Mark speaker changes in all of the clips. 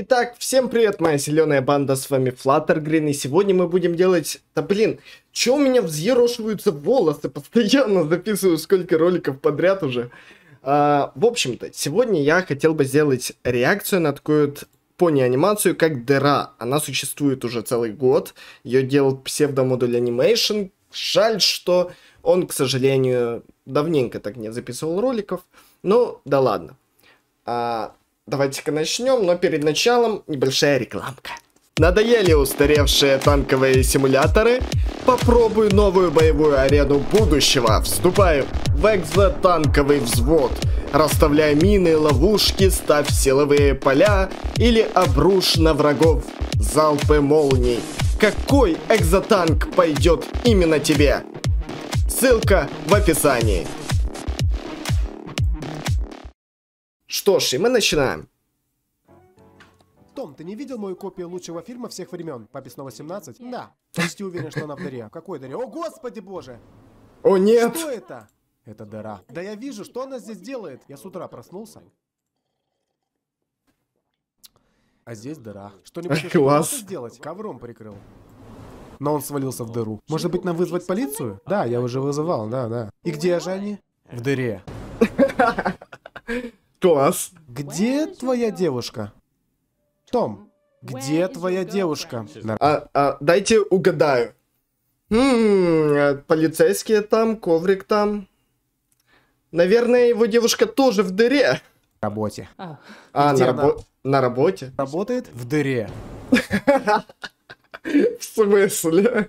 Speaker 1: Итак, всем привет, моя зеленая банда, с вами Флаттергрин, и сегодня мы будем делать... Да блин, чё у меня взъерошиваются волосы, постоянно записываю сколько роликов подряд уже. А, в общем-то, сегодня я хотел бы сделать реакцию на такую вот пони-анимацию, как Дыра. Она существует уже целый год, ее делал псевдомодуль Animation, жаль, что он, к сожалению, давненько так не записывал роликов, ну да ладно. А, Давайте-ка начнем, но перед началом небольшая рекламка. Надоели устаревшие танковые симуляторы? Попробуй новую боевую арену будущего. Вступай в экзотанковый взвод. Расставляй мины, ловушки, ставь силовые поля или обрушь на врагов залпы молний. Какой экзотанк пойдет именно тебе? Ссылка в описании. Что ж, и мы начинаем.
Speaker 2: Том, ты не видел мою копию лучшего фильма всех времен? Папе снова 17? Да. Почти уверен, что она в дыре. Какой дыре? О, господи боже! О, нет! Что это? Это дыра. Да я вижу, что она здесь делает. Я с утра проснулся. А здесь дыра. Что-нибудь Класс. сделать? Ковром прикрыл. Но он свалился в дыру. Может быть, нам вызвать полицию? Да, я уже вызывал, да, да. И где же они? В дыре. Класс. Где твоя девушка? Том, где твоя девушка? А, а, дайте угадаю.
Speaker 1: М-м, полицейские там, коврик там. Наверное, его девушка тоже в дыре. Работе. А, а на, рабо- на работе?
Speaker 2: Работает в дыре. В смысле?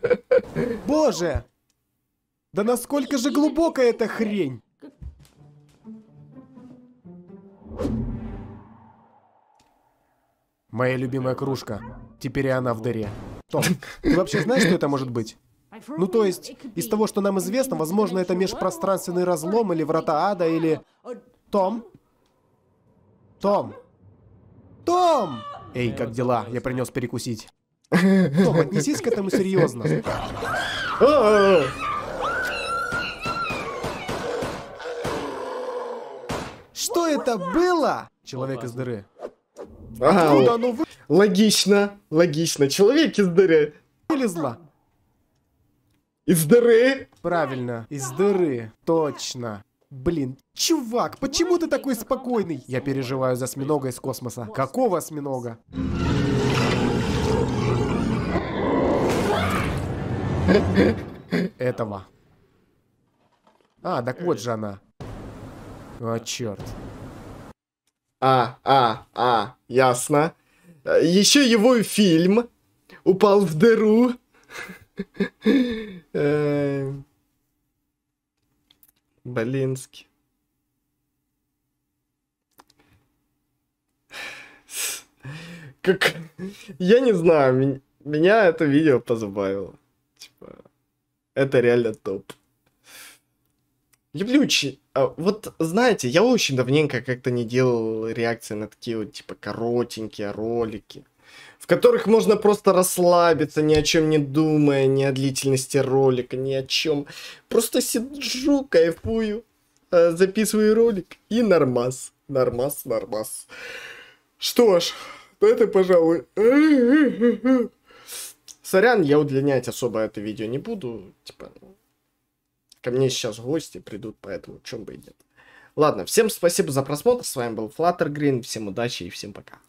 Speaker 2: Боже! Да насколько же глубокая эта хрень! Моя любимая кружка. Теперь и она в дыре. Том, ты вообще знаешь, что это может быть? Ну, то есть, из того, что нам известно, возможно, это межпространственный разлом или врата ада, или... Том? Том? Том! Эй, как дела? Я принес перекусить. Том, отнесись к этому серьезно. Что это было? Человек из дыры. Ага. Откуда оно вы... Логично, логично. Человек из дыры. Вылезла. Из дыры? Правильно, из дыры. Точно. Блин, чувак, почему ты такой спокойный? Я переживаю за осьминога из космоса. Какого осьминога? Этого. А, так вот же она. О, а, черт.
Speaker 1: А, а, а, ясно. Еще его фильм упал в дыру. Эм. Блинский. Как... Я не знаю, меня это видео позабавило. Типа, это реально топ. Еблючий, а вот знаете, я очень давненько как-то не делал реакции на такие вот типа коротенькие ролики, в которых можно просто расслабиться, ни о чем не думая, ни о длительности ролика, ни о чем. Просто сижу, кайфую, э, записываю ролик и нормас, нормас, нормас. Что ж, это, пожалуй... Сорян, я удлинять особо это видео не буду, типа, ну, Ко мне сейчас гости придут, поэтому чем бы и нет. Ладно, всем спасибо за просмотр. С вами был Flutter Green. Всем удачи и всем пока.